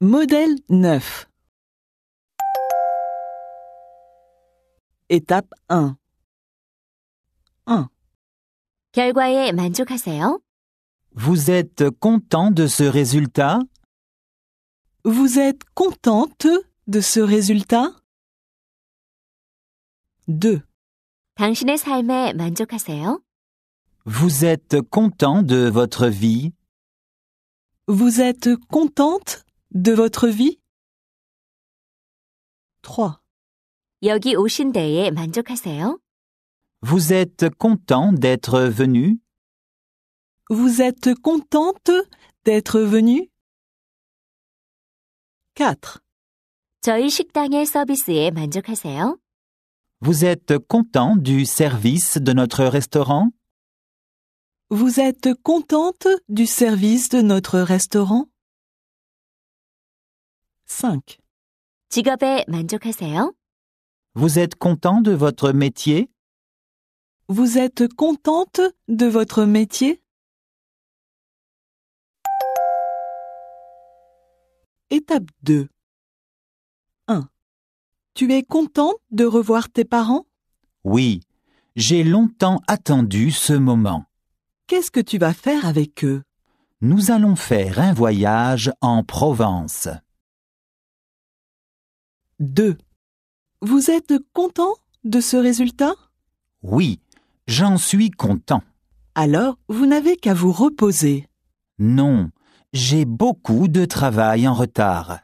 Modèle 9 Étape 1 1 Vous êtes content de ce résultat Vous êtes contente de ce résultat 2 Vous êtes content de votre vie Vous êtes contente de votre vie 3. Vous êtes content d'être venu Vous êtes contente d'être venu 4. Vous êtes content du service de notre restaurant Vous êtes contente du service de notre restaurant 5. Vous êtes content de votre métier Vous êtes contente de votre métier Étape 2. 1. Tu es content de revoir tes parents Oui, j'ai longtemps attendu ce moment. Qu'est-ce que tu vas faire avec eux Nous allons faire un voyage en Provence. 2. Vous êtes content de ce résultat Oui, j'en suis content. Alors, vous n'avez qu'à vous reposer. Non, j'ai beaucoup de travail en retard.